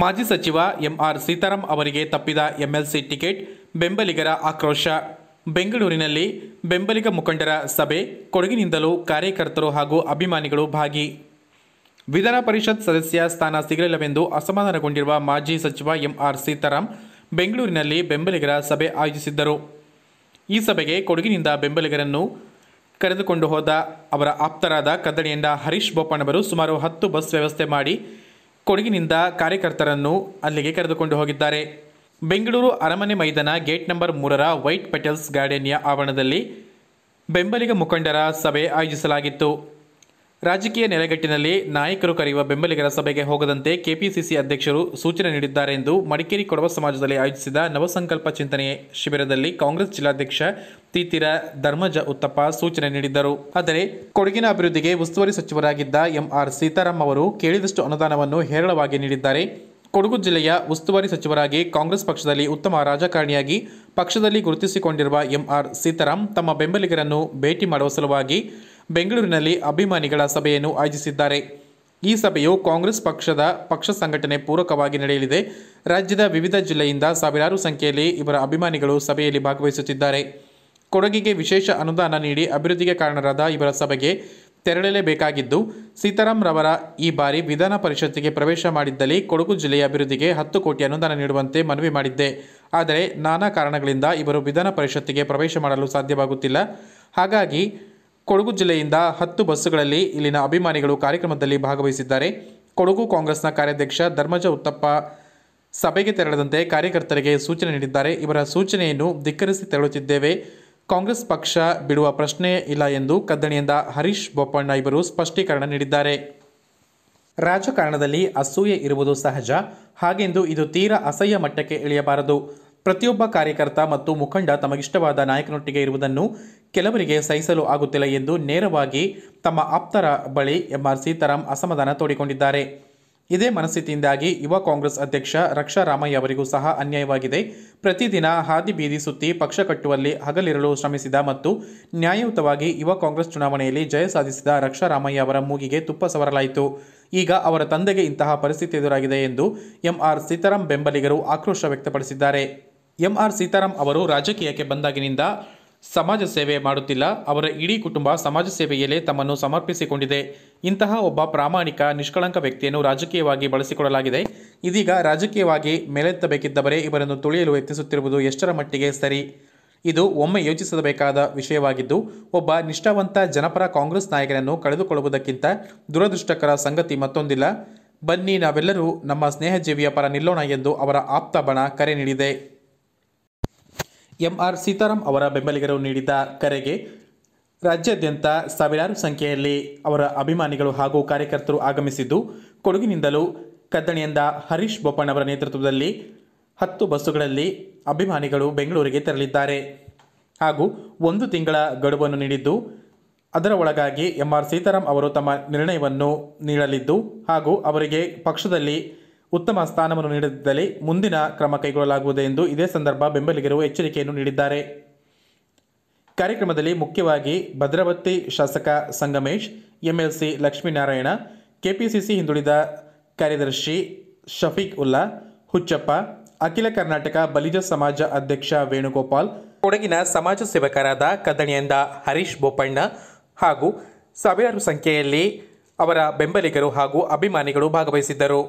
ಮಾಜಿ ಸಚಿವ ಎಂಆರ್ ಸೀತಾರಾಂ ಅವರಿಗೆ ತಪ್ಪಿದ ಎಂಎಲ್ಸಿ ಟಿಕೆಟ್ ಬೆಂಬಲಿಗರ ಆಕ್ರೋಶ ಬೆಂಗಳೂರಿನಲ್ಲಿ ಬೆಂಬಲಿಗ ಮುಖಂಡರ ಸಭೆ ಕೊಡಗಿನಿಂದಲೂ ಕಾರ್ಯಕರ್ತರು ಹಾಗೂ ಅಭಿಮಾನಿಗಳು ಭಾಗಿ ವಿಧಾನ ಪರಿಷತ್ ಸದಸ್ಯ ಸ್ಥಾನ ಸಿಗಲಿಲ್ಲವೆಂದು ಅಸಮಾಧಾನಗೊಂಡಿರುವ ಮಾಜಿ ಸಚಿವ ಎಂಆರ್ ಸೀತಾರಾಂ ಬೆಂಗಳೂರಿನಲ್ಲಿ ಬೆಂಬಲಿಗರ ಸಭೆ ಆಯೋಜಿಸಿದ್ದರು ಈ ಸಭೆಗೆ ಕೊಡಗಿನಿಂದ ಬೆಂಬಲಿಗರನ್ನು ಕರೆದುಕೊಂಡು ಹೋದ ಅವರ ಆಪ್ತರಾದ ಕದಡಿಯಂಡ ಹರೀಶ್ ಬೋಪಣ್ಣವರು ಸುಮಾರು ಹತ್ತು ಬಸ್ ವ್ಯವಸ್ಥೆ ಮಾಡಿ ಕೊಡಗಿನಿಂದ ಕಾರ್ಯಕರ್ತರನ್ನು ಅಲ್ಲಿಗೆ ಕರೆದುಕೊಂಡು ಹೋಗಿದ್ದಾರೆ ಬೆಂಗಳೂರು ಅರಮನೆ ಮೈದಾನ ಗೇಟ್ ನಂಬರ್ ಮೂರರ ವೈಟ್ ಪೆಟಲ್ಸ್ ಗಾರ್ಡನ್ಯ ಆವರಣದಲ್ಲಿ ಬೆಂಬಲಿಗ ಮುಖಂಡರ ಸಭೆ ಆಯೋಜಿಸಲಾಗಿತ್ತು ರಾಜಕೀಯ ನೆಲೆಗಟ್ಟಿನಲ್ಲಿ ನಾಯಕರು ಕರೆಯುವ ಬೆಂಬಲಿಗರ ಸಭೆಗೆ ಹೋಗದಂತೆ ಕೆಪಿಸಿಸಿ ಅಧ್ಯಕ್ಷರು ಸೂಚನೆ ನೀಡಿದ್ದಾರೆ ಎಂದು ಮಡಿಕೇರಿ ಕೊಡವ ಸಮಾಜದಲ್ಲಿ ಆಯೋಜಿಸಿದ ನವಸಂಕಲ್ಪ ಚಿಂತನೆ ಶಿಬಿರದಲ್ಲಿ ಕಾಂಗ್ರೆಸ್ ಜಿಲ್ಲಾಧ್ಯಕ್ಷ ತೀತಿರ ಧರ್ಮಜ ಉತ್ತಪ್ಪ ಸೂಚನೆ ನೀಡಿದ್ದರು ಆದರೆ ಕೊಡಗಿನ ಅಭಿವೃದ್ಧಿಗೆ ಉಸ್ತುವಾರಿ ಸಚಿವರಾಗಿದ್ದ ಎಂಆರ್ ಸೀತಾರಾಮ್ ಅವರು ಕೇಳಿದಷ್ಟು ಅನುದಾನವನ್ನು ಹೇರಳವಾಗಿ ನೀಡಿದ್ದಾರೆ ಕೊಡಗು ಜಿಲ್ಲೆಯ ಉಸ್ತುವಾರಿ ಸಚಿವರಾಗಿ ಕಾಂಗ್ರೆಸ್ ಪಕ್ಷದಲ್ಲಿ ಉತ್ತಮ ರಾಜಕಾರಣಿಯಾಗಿ ಪಕ್ಷದಲ್ಲಿ ಗುರುತಿಸಿಕೊಂಡಿರುವ ಎಂಆರ್ ಸೀತಾರಾಮ್ ತಮ್ಮ ಬೆಂಬಲಿಗರನ್ನು ಭೇಟಿ ಮಾಡುವ ಸಲುವಾಗಿ ಬೆಂಗಳೂರಿನಲ್ಲಿ ಅಭಿಮಾನಿಗಳ ಸಭೆಯನ್ನು ಆಯೋಜಿಸಿದ್ದಾರೆ ಈ ಸಭೆಯು ಕಾಂಗ್ರೆಸ್ ಪಕ್ಷದ ಪಕ್ಷ ಸಂಘಟನೆ ಪೂರಕವಾಗಿ ನಡೆಯಲಿದೆ ರಾಜ್ಯದ ವಿವಿಧ ಜಿಲ್ಲೆಯಿಂದ ಸಾವಿರಾರು ಸಂಖ್ಯೆಯಲ್ಲಿ ಇವರ ಅಭಿಮಾನಿಗಳು ಸಭೆಯಲ್ಲಿ ಭಾಗವಹಿಸುತ್ತಿದ್ದಾರೆ ಕೊಡಗಿಗೆ ವಿಶೇಷ ಅನುದಾನ ನೀಡಿ ಅಭಿವೃದ್ಧಿಗೆ ಕಾರಣರಾದ ಇವರ ಸಭೆಗೆ ತೆರಳಲೇಬೇಕಾಗಿದ್ದು ಸೀತಾರಾಮ್ ರವರ ಈ ಬಾರಿ ವಿಧಾನ ಪರಿಷತ್ತಿಗೆ ಪ್ರವೇಶ ಮಾಡಿದ್ದಲ್ಲಿ ಕೊಡಗು ಜಿಲ್ಲೆಯ ಅಭಿವೃದ್ಧಿಗೆ ಹತ್ತು ಕೋಟಿ ಅನುದಾನ ನೀಡುವಂತೆ ಮನವಿ ಮಾಡಿದ್ದೆ ಆದರೆ ನಾನಾ ಕಾರಣಗಳಿಂದ ಇವರು ವಿಧಾನ ಪರಿಷತ್ತಿಗೆ ಪ್ರವೇಶ ಮಾಡಲು ಸಾಧ್ಯವಾಗುತ್ತಿಲ್ಲ ಹಾಗಾಗಿ ಕೊಡಗು ಜಿಲ್ಲೆಯಿಂದ ಹತ್ತು ಬಸ್ಸುಗಳಲ್ಲಿ ಇಲ್ಲಿನ ಅಭಿಮಾನಿಗಳು ಕಾರ್ಯಕ್ರಮದಲ್ಲಿ ಭಾಗವಹಿಸಿದ್ದಾರೆ ಕೊಡಗು ಕಾಂಗ್ರೆಸ್ನ ಕಾರ್ಯಾಧ್ಯಕ್ಷ ಧರ್ಮಜ ಉತ್ತಪ್ಪ ಸಭೆಗೆ ತೆರಳದಂತೆ ಕಾರ್ಯಕರ್ತರಿಗೆ ಸೂಚನೆ ನೀಡಿದ್ದಾರೆ ಇವರ ಸೂಚನೆಯನ್ನು ಧಿಕ್ಕರಿಸಿ ತೆರಳುತ್ತಿದ್ದೇವೆ ಕಾಂಗ್ರೆಸ್ ಪಕ್ಷ ಬಿಡುವ ಪ್ರಶ್ನೆ ಇಲ್ಲ ಎಂದು ಕದ್ದಣಿಯಿಂದ ಹರೀಶ್ ಬೊಪ್ಪಣ್ಣ ಇವರು ಸ್ಪಷ್ಟೀಕರಣ ನೀಡಿದ್ದಾರೆ ರಾಜಕಾರಣದಲ್ಲಿ ಅಸೂಯೆ ಇರುವುದು ಸಹಜ ಹಾಗೆಂದು ಇದು ತೀರಾ ಅಸಹ್ಯ ಮಟ್ಟಕ್ಕೆ ಇಳಿಯಬಾರದು ಪ್ರತಿಯೊಬ್ಬ ಕಾರ್ಯಕರ್ತ ಮತ್ತು ಮುಖಂಡ ತಮಗಿಷ್ಟವಾದ ನಾಯಕನೊಟ್ಟಿಗೆ ಇರುವುದನ್ನು ಕೆಲವರಿಗೆ ಸಹಿಸಲು ಆಗುತ್ತಿಲ್ಲ ಎಂದು ನೇರವಾಗಿ ತಮ್ಮ ಆಪ್ತರ ಬಳಿ ಎಂಆರ್ ಸೀತಾರಾಮ್ ಅಸಮಾಧಾನ ತೋಡಿಕೊಂಡಿದ್ದಾರೆ ಇದೇ ಮನಸ್ಥಿತಿಯಿಂದಾಗಿ ಯುವ ಕಾಂಗ್ರೆಸ್ ಅಧ್ಯಕ್ಷ ರಾಮಯ್ಯ ಅವರಿಗೂ ಸಹ ಅನ್ಯಾಯವಾಗಿದೆ ಪ್ರತಿದಿನ ಹಾದಿ ಬೀದಿ ಸುತ್ತಿ ಪಕ್ಷ ಕಟ್ಟುವಲ್ಲಿ ಹಗಲಿರಲು ಶ್ರಮಿಸಿದ ಮತ್ತು ನ್ಯಾಯಯುತವಾಗಿ ಯುವ ಕಾಂಗ್ರೆಸ್ ಚುನಾವಣೆಯಲ್ಲಿ ಜಯ ಸಾಧಿಸಿದ ರಕ್ಷಾ ರಾಮಯ್ಯ ಅವರ ಮೂಗಿಗೆ ತುಪ್ಪ ಸವರಲಾಯಿತು ಈಗ ಅವರ ತಂದೆಗೆ ಇಂತಹ ಪರಿಸ್ಥಿತಿ ಎದುರಾಗಿದೆ ಎಂದು ಎಂಆರ್ ಸೀತಾರಾಮ್ ಬೆಂಬಲಿಗರು ಆಕ್ರೋಶ ವ್ಯಕ್ತಪಡಿಸಿದ್ದಾರೆ ಎಂಆರ್ ಸೀತಾರಾಮ್ ಅವರು ರಾಜಕೀಯಕ್ಕೆ ಬಂದಾಗಿನಿಂದ ಸಮಾಜ ಸೇವೆ ಮಾಡುತ್ತಿಲ್ಲ ಅವರ ಇಡೀ ಕುಟುಂಬ ಸಮಾಜ ಸೇವೆಯಲ್ಲೇ ತಮ್ಮನ್ನು ಸಮರ್ಪಿಸಿಕೊಂಡಿದೆ ಇಂತಹ ಒಬ್ಬ ಪ್ರಾಮಾಣಿಕ ನಿಷ್ಕಳಂಕ ವ್ಯಕ್ತಿಯನ್ನು ರಾಜಕೀಯವಾಗಿ ಬಳಸಿಕೊಳ್ಳಲಾಗಿದೆ ಇದೀಗ ರಾಜಕೀಯವಾಗಿ ಮೇಲೆತ್ತಬೇಕಿದ್ದವರೇ ಇವರನ್ನು ತುಳಿಯಲು ಯತ್ನಿಸುತ್ತಿರುವುದು ಎಷ್ಟರ ಮಟ್ಟಿಗೆ ಸರಿ ಇದು ಒಮ್ಮೆ ಯೋಚಿಸಬೇಕಾದ ವಿಷಯವಾಗಿದ್ದು ಒಬ್ಬ ನಿಷ್ಠಾವಂತ ಜನಪರ ಕಾಂಗ್ರೆಸ್ ನಾಯಕನನ್ನು ಕಳೆದುಕೊಳ್ಳುವುದಕ್ಕಿಂತ ದುರದೃಷ್ಟಕರ ಸಂಗತಿ ಮತ್ತೊಂದಿಲ್ಲ ಬನ್ನಿ ನಾವೆಲ್ಲರೂ ನಮ್ಮ ಸ್ನೇಹಜೀವಿಯ ಪರ ನಿಲ್ಲೋಣ ಎಂದು ಅವರ ಆಪ್ತ ಬಣ ಕರೆ ನೀಡಿದೆ ಎಂಆರ್ ಸೀತಾರಾಮ್ ಅವರ ಬೆಂಬಲಿಗರು ನೀಡಿದ ಕರೆಗೆ ರಾಜ್ಯಾದ್ಯಂತ ಸಾವಿರಾರು ಸಂಖ್ಯೆಯಲ್ಲಿ ಅವರ ಅಭಿಮಾನಿಗಳು ಹಾಗೂ ಕಾರ್ಯಕರ್ತರು ಆಗಮಿಸಿದ್ದು ಕೊಡಗಿನಿಂದಲೂ ಕದ್ದಣಿಯಿಂದ ಹರೀಶ್ ಅವರ ನೇತೃತ್ವದಲ್ಲಿ ಹತ್ತು ಬಸ್ಸುಗಳಲ್ಲಿ ಅಭಿಮಾನಿಗಳು ಬೆಂಗಳೂರಿಗೆ ತೆರಳಿದ್ದಾರೆ ಹಾಗೂ ಒಂದು ತಿಂಗಳ ಗಡುವನ್ನು ನೀಡಿದ್ದು ಅದರ ಒಳಗಾಗಿ ಎಂಆರ್ ಸೀತಾರಾಮ್ ಅವರು ತಮ್ಮ ನಿರ್ಣಯವನ್ನು ನೀಡಲಿದ್ದು ಹಾಗೂ ಅವರಿಗೆ ಪಕ್ಷದಲ್ಲಿ ಉತ್ತಮ ಸ್ಥಾನವನ್ನು ನೀಡದಿದ್ದಲ್ಲಿ ಮುಂದಿನ ಕ್ರಮ ಕೈಗೊಳ್ಳಲಾಗುವುದು ಎಂದು ಇದೇ ಸಂದರ್ಭ ಬೆಂಬಲಿಗರು ಎಚ್ಚರಿಕೆಯನ್ನು ನೀಡಿದ್ದಾರೆ ಕಾರ್ಯಕ್ರಮದಲ್ಲಿ ಮುಖ್ಯವಾಗಿ ಭದ್ರಾವತಿ ಶಾಸಕ ಸಂಗಮೇಶ್ ಎಂಎಲ್ಸಿ ಲಕ್ಷ್ಮೀನಾರಾಯಣ ಕೆಪಿಸಿಸಿ ಹಿಂದುಳಿದ ಕಾರ್ಯದರ್ಶಿ ಶಫೀಕ್ ಉಲ್ಲಾ ಹುಚ್ಚಪ್ಪ ಅಖಿಲ ಕರ್ನಾಟಕ ಬಲಿಜ ಸಮಾಜ ಅಧ್ಯಕ್ಷ ವೇಣುಗೋಪಾಲ್ ಕೊಡಗಿನ ಸಮಾಜ ಸೇವಕರಾದ ಕದಣಿಯಂದ ಹರೀಶ್ ಬೋಪಣ್ಣ ಹಾಗೂ ಸಾವಿರಾರು ಸಂಖ್ಯೆಯಲ್ಲಿ ಅವರ ಬೆಂಬಲಿಗರು ಹಾಗೂ ಅಭಿಮಾನಿಗಳು ಭಾಗವಹಿಸಿದ್ದರು